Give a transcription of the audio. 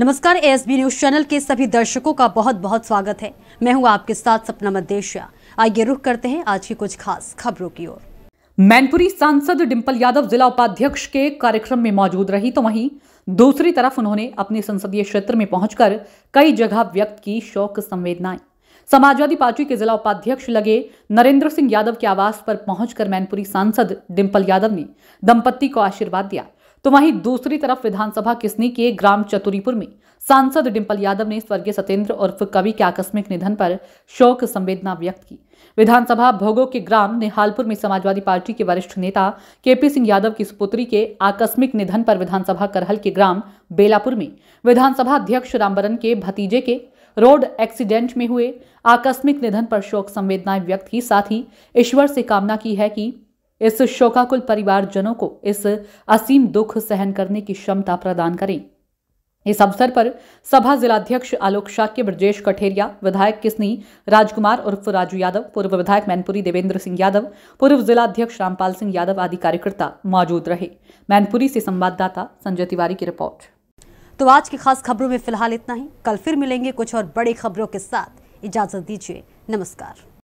नमस्कार B news channel के सभी दर्शकों का बहुत बहुत स्वागत है मैं हूं आपके साथ सपना मद्देशिया आइए रुख करते हैं आज की कुछ खास खबरों की ओर मैनपुरी सांसद डिंपल यादव जिला उपाध्यक्ष के कार्यक्रम में मौजूद रही तो वहीं दूसरी तरफ उन्होंने अपने संसदीय क्षेत्र में पहुंचकर कई जगह व्यक्त की शोक संवेदनाएं समाजवादी पार्टी के जिला उपाध्यक्ष लगे नरेंद्र सिंह यादव के आवास पर पहुंचकर मैनपुरी सांसद डिंपल यादव ने दंपत्ति को आशीर्वाद दिया तो वहीं दूसरी तरफ विधानसभा किसनी के ग्राम चतुरीपुर में सांसद डिंपल यादव ने स्वर्गीय सत्येंद्र उर्फ कवि के आकस्मिक निधन पर शोक संवेदना व्यक्त की विधानसभा भोगो के ग्राम निहालपुर में समाजवादी पार्टी के वरिष्ठ नेता केपी सिंह यादव की सुपुत्री के आकस्मिक निधन पर विधानसभा करहल के ग्राम बेलापुर में विधानसभा अध्यक्ष रामबरन के भतीजे के रोड एक्सीडेंट में हुए आकस्मिक निधन पर शोक संवेदनाएं व्यक्त की साथ ही ईश्वर से कामना की है कि इस शोकाकुल परिवारजनों को इस असीम दुख सहन करने की क्षमता प्रदान करें इस अवसर पर सभा जिलाध्यक्ष आलोक शाक्य ब्रजेश कठेरिया विधायक किसनी राजकुमार उर्फ राजू यादव पूर्व विधायक मैनपुरी देवेंद्र सिंह यादव पूर्व जिलाध्यक्ष रामपाल सिंह यादव आदि कार्यकर्ता मौजूद रहे मैनपुरी से संवाददाता संजय तिवारी की रिपोर्ट तो आज की खास खबरों में फिलहाल इतना ही कल फिर मिलेंगे कुछ और बड़ी खबरों के साथ इजाजत दीजिए नमस्कार